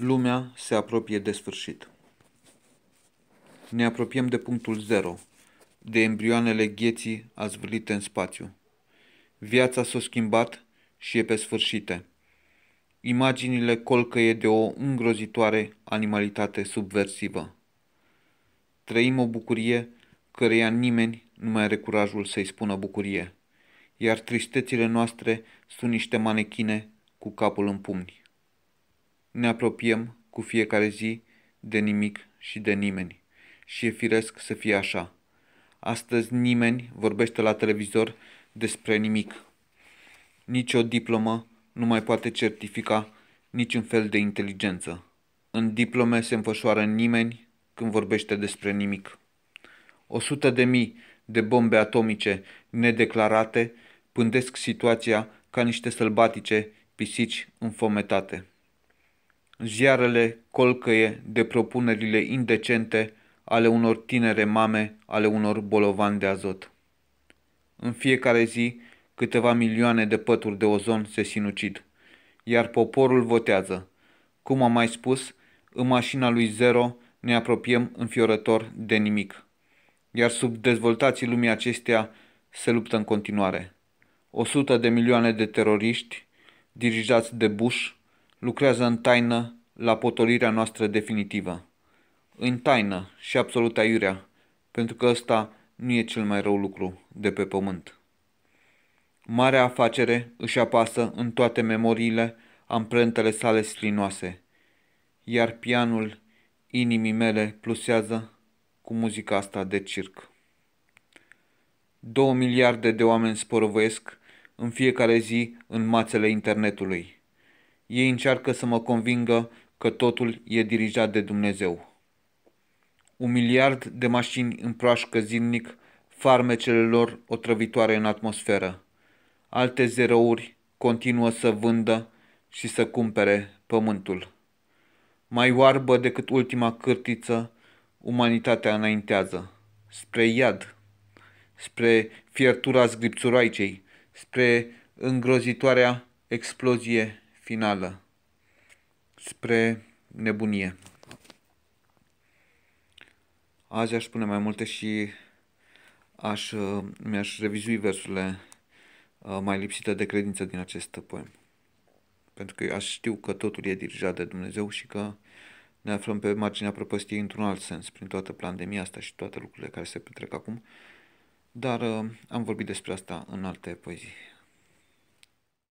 Lumea se apropie de sfârșit. Ne apropiem de punctul zero, de embrioanele gheții azvârlite în spațiu. Viața s-a schimbat și e pe sfârșite. Imaginile colcăie de o îngrozitoare animalitate subversivă. Trăim o bucurie căreia nimeni nu mai are curajul să-i spună bucurie, iar tristețile noastre sunt niște manechine cu capul în pumni ne apropiem cu fiecare zi de nimic și de nimeni. Și e firesc să fie așa. Astăzi nimeni vorbește la televizor despre nimic. Nici o diplomă nu mai poate certifica niciun fel de inteligență. În diplome se înfășoară nimeni când vorbește despre nimic. O sută de mii de bombe atomice nedeclarate pândesc situația ca niște sălbatice pisici înfometate ziarele colcăie de propunerile indecente ale unor tinere mame, ale unor bolovani de azot. În fiecare zi, câteva milioane de pături de ozon se sinucid, iar poporul votează. Cum am mai spus, în mașina lui Zero ne apropiem înfiorător de nimic. Iar sub dezvoltații lumii acesteia se luptă în continuare. O sută de milioane de teroriști, dirijați de Bush, lucrează în taină la potolirea noastră definitivă. În taină și absoluta iurea, pentru că ăsta nu e cel mai rău lucru de pe pământ. Marea afacere își apasă în toate memoriile amprentele sale slinoase, iar pianul inimii mele plusează cu muzica asta de circ. Două miliarde de oameni sporovăiesc în fiecare zi în mațele internetului ei încearcă să mă convingă că totul e dirijat de Dumnezeu. Un miliard de mașini împroașcă zilnic farmecele lor otrăvitoare în atmosferă. Alte zerouri continuă să vândă și să cumpere pământul. Mai oarbă decât ultima cârtiță, umanitatea înaintează. Spre iad, spre fiertura zgripțuraicei, spre îngrozitoarea explozie finală spre nebunie. Azi aș pune mai multe și aș, mi-aș revizui versurile uh, mai lipsite de credință din acest poem. Pentru că aș știu că totul e dirijat de Dumnezeu și că ne aflăm pe marginea prăpăstiei într-un alt sens, prin toată pandemia asta și toate lucrurile care se petrec acum, dar uh, am vorbit despre asta în alte poezii.